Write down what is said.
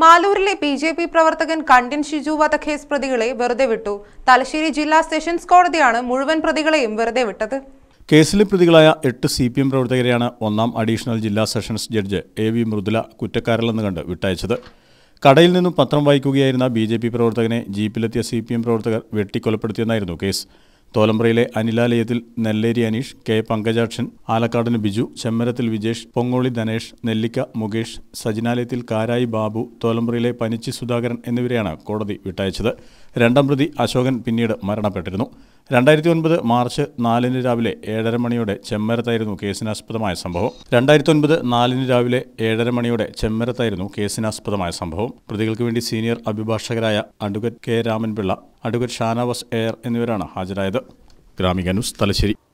മാലൂരിലെ B J P പ്രവർത്തകൻ കണ്ടിൻ ഷിജു വധക്കേസ് പ്രതികളെ വെറുതെ വിട്ടു തലശ്ശേരി ജില്ലാ സെഷൻസ് കോടതിയാണ് മുഴുവൻ പ്രതികളെയും വെറുതെ വിട്ടത് കേസിലെ പ്രതികളായ എട്ട് സി പി എം പ്രവർത്തകരെയാണ് ഒന്നാം അഡീഷണൽ ജില്ലാ sessions judge A V Mridula കുറ്റക്കാരിലെന്ന് കണ്ട് വിട്ടയച്ചത് കടയിൽ നിന്നും പത്രം വായിക്കുകയായിരുന്ന ബി പ്രവർത്തകനെ ജീപ്പിലെത്തിയ സി പി എം പ്രവർത്തകർ വെട്ടിക്കൊലപ്പെടുത്തിയെന്നായിരുന്നു കേസ് തോലമ്പ്രയിലെ അനിലാലയത്തിൽ നെല്ലേരി അനീഷ് കെ പങ്കജാക്ഷൻ ആലക്കാടിന് ബിജു ചെമ്മരത്തിൽ വിജേഷ് പൊങ്ങോളി ധനേഷ് നെല്ലിക്ക മുകേഷ് സജിനാലയത്തിൽ കാരായി ബാബു തോലമ്പ്രയിലെ പനിച്ചി സുധാകരൻ എന്നിവരെയാണ് കോടതി വിട്ടയച്ചത് രണ്ടാം പ്രതി അശോകൻ പിന്നീട് മരണപ്പെട്ടിരുന്നു രണ്ടായിരത്തി ഒൻപത് മാർച്ച് നാലിന് രാവിലെ ഏഴര മണിയോടെ ചെമ്മരത്തായിരുന്നു കേസിനാസ്പദമായ സംഭവം രണ്ടായിരത്തി ഒൻപത് നാലിന് രാവിലെ ഏഴര മണിയോടെ ചെമ്മരത്തായിരുന്നു കേസിനാസ്പദമായ സംഭവം പ്രതികൾക്ക് വേണ്ടി സീനിയർ അഭിഭാഷകരായ advocate K Ramanpillai advocate Shanavas എയർ എന്നിവരാണ് ഹാജരായത് ഗ്രാമിക ന്യൂസ് തലശ്ശേരി